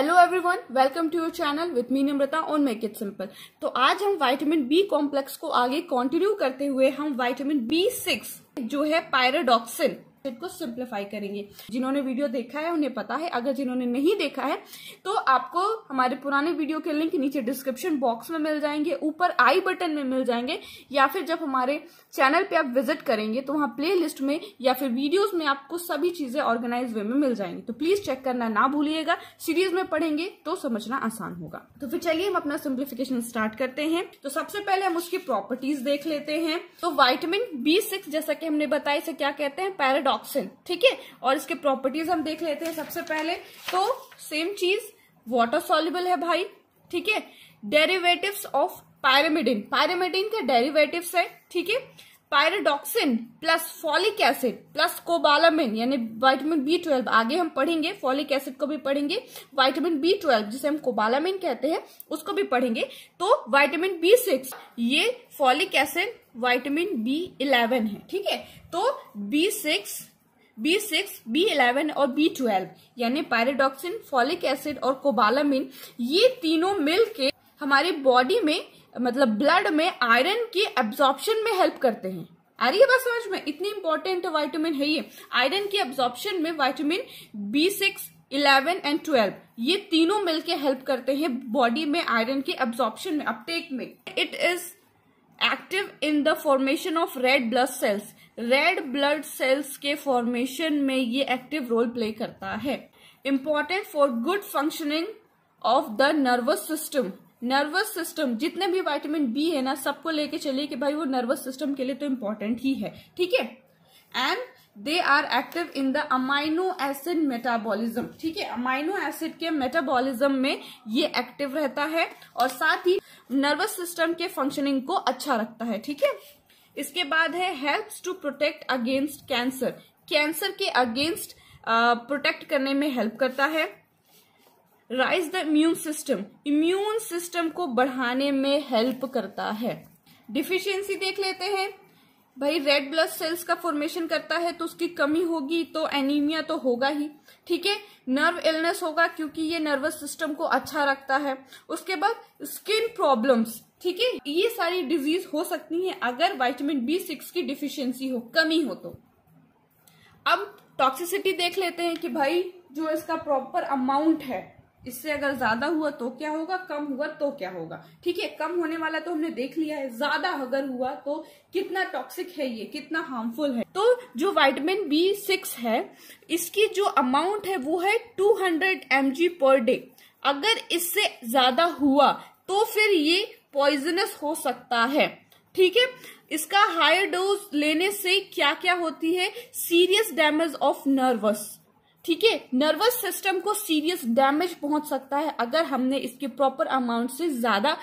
hello everyone welcome to your channel with me Namrata on make it simple तो आज हम vitamin B complex को आगे कंटिन्यू करते हुए हम विटामिन बी सिक्स जो है पायराडॉक्सिन को सिंप्लीफाई करेंगे जिन्होंने वीडियो देखा है उन्हें पता है अगर जिन्होंने नहीं देखा है तो आपको हमारे पुराने वीडियो के लिंक नीचे डिस्क्रिप्शन बॉक्स में मिल जाएंगे ऊपर आई बटन में मिल जाएंगे या फिर जब हमारे चैनल पे आप विजिट करेंगे तो वहाँ प्ले लिस्ट में या फिर वीडियोज में आपको सभी चीजें ऑर्गेनाइज वे में मिल जाएंगी तो प्लीज चेक करना ना भूलिएगा सीरीज में पढ़ेंगे तो समझना आसान होगा तो फिर चलिए हम अपना सिंप्लीफिकेशन स्टार्ट करते हैं तो सबसे पहले हम उसकी प्रॉपर्टीज देख लेते हैं तो वाइटमिन बी जैसा कि हमने बताया इसे क्या कहते हैं पैराडॉक्स टॉक्सिन ठीक है और इसके प्रॉपर्टीज हम देख लेते हैं सबसे पहले तो सेम चीज वाटर सॉल्युबल है भाई ठीक है डेरिवेटिव्स ऑफ पायरेमिडिन पायरेमिडिन के डेरिवेटिव्स है ठीक है pyridoxine plus folic acid plus cobalamin यानी वाइटामिन बी ट्वेल्व आगे हम पढ़ेंगे फॉलिक एसिड को भी पढ़ेंगे वाइटामिन बी ट्वेल्व जिसे हम कोबालामिन कहते हैं उसको भी पढ़ेंगे तो वाइटामिन बी सिक्स ये folic acid vitamin B eleven है ठीक है तो B six B six B eleven और बी ट्वेल्व यानी पायरेडॉक्सिन फॉलिक एसिड और कोबालामिन ये तीनों मिलके हमारी हमारे बॉडी में मतलब ब्लड में आयरन की एब्जॉर्प्शन में हेल्प करते हैं आ रही है बात समझ में इतनी इंपॉर्टेंट वाइटामिन है ये आयरन की एब्जॉर्प्शन में vitamin B six eleven and twelve ये तीनों मिलके हेल्प करते हैं बॉडी में आयरन के एब्जॉर्प्शन में अपटेक में it is active in the formation of red blood cells red blood cells के फॉर्मेशन में ये एक्टिव रोल प्ले करता है important for good functioning of the nervous system nervous system जितने भी विटामिन बी है ना सबको लेके चलिए कि भाई वो नर्वस सिस्टम के लिए तो इम्पोर्टेंट ही है ठीक है and they are active in the amino acid metabolism ठीक है अमाइनो एसिड के मेटाबॉलिज्म में ये एक्टिव रहता है और साथ ही नर्वस सिस्टम के फंक्शनिंग को अच्छा रखता है ठीक है इसके बाद है helps to protect against cancer cancer के अगेंस्ट प्रोटेक्ट करने में हेल्प करता है rise the immune system immune system को बढ़ाने में हेल्प करता है डिफिशियंसी देख लेते हैं भाई रेड ब्लड सेल्स का फॉर्मेशन करता है तो उसकी कमी होगी तो एनीमिया तो होगा ही ठीक है नर्व इलनेस होगा क्योंकि ये नर्वस सिस्टम को अच्छा रखता है उसके बाद स्किन प्रॉब्लम्स ठीक है ये सारी डिजीज हो सकती है अगर वाइटामिन बी सिक्स की डिफिशियंसी हो कमी हो तो अब टॉक्सिसिटी देख लेते हैं कि भाई जो इसका प्रॉपर अमाउंट है इससे अगर ज्यादा हुआ तो क्या होगा कम हुआ तो क्या होगा ठीक है कम होने वाला तो हमने देख लिया है ज्यादा अगर हुआ तो कितना टॉक्सिक है ये कितना हार्मफुल है तो जो वाइटमिन बी सिक्स है इसकी जो अमाउंट है वो है two hundred M G per day अगर इससे ज्यादा हुआ तो फिर ये पॉइजनस हो सकता है ठीक है इसका हायर डोज लेने से क्या क्या होती है सीरियस डैमेज ऑफ नर्वस ठीक है नर्वस सिस्टम को सीरियस डैमेज पहुंच सकता है अगर हमने इसके प्रॉपर अमाउंट से ज्यादा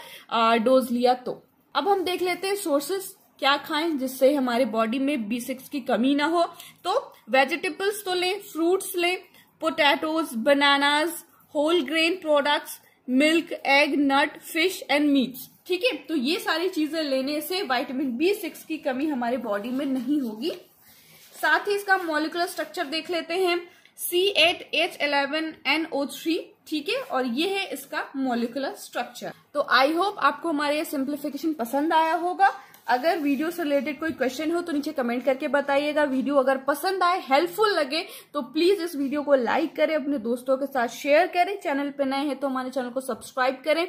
डोज लिया तो अब हम देख लेते हैं सोर्सेस क्या खाएं जिससे हमारे बॉडी में बी सिक्स की कमी ना हो तो वेजिटेबल्स तो लें फ्रूट्स लें potatoes bananas whole grain products milk egg nut fish and meats ठीक है तो ये सारी चीजें लेने से वाइटामिन बी सिक्स की कमी हमारे बॉडी में नहीं होगी साथ ही इसका मॉलिकुलर स्ट्रक्चर देख लेते हैं C eight H eleven N O three ठीक है और ये है इसका मोलिकुलर स्ट्रक्चर तो आई होप आपको हमारे सिंप्लीफिकेशन पसंद आया होगा अगर वीडियो से रिलेटेड कोई क्वेश्चन हो तो नीचे कमेंट करके बताइएगा वीडियो अगर पसंद आए हेल्पफुल लगे तो प्लीज इस वीडियो को लाइक करें अपने दोस्तों के साथ शेयर करें चैनल पर नए हैं तो हमारे चैनल को सब्सक्राइब करें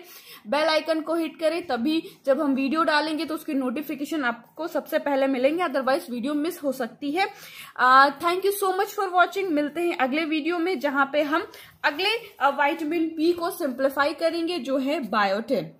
बेल आइकन को हिट करें तभी जब हम वीडियो डालेंगे तो उसकी नोटिफिकेशन आपको सबसे पहले मिलेंगे अदरवाइज वीडियो मिस हो सकती है thank you so much for watching मिलते हैं अगले वीडियो में जहां पे हम अगले वाइटमिन बी को सिंप्लीफाई करेंगे जो है बायोटिन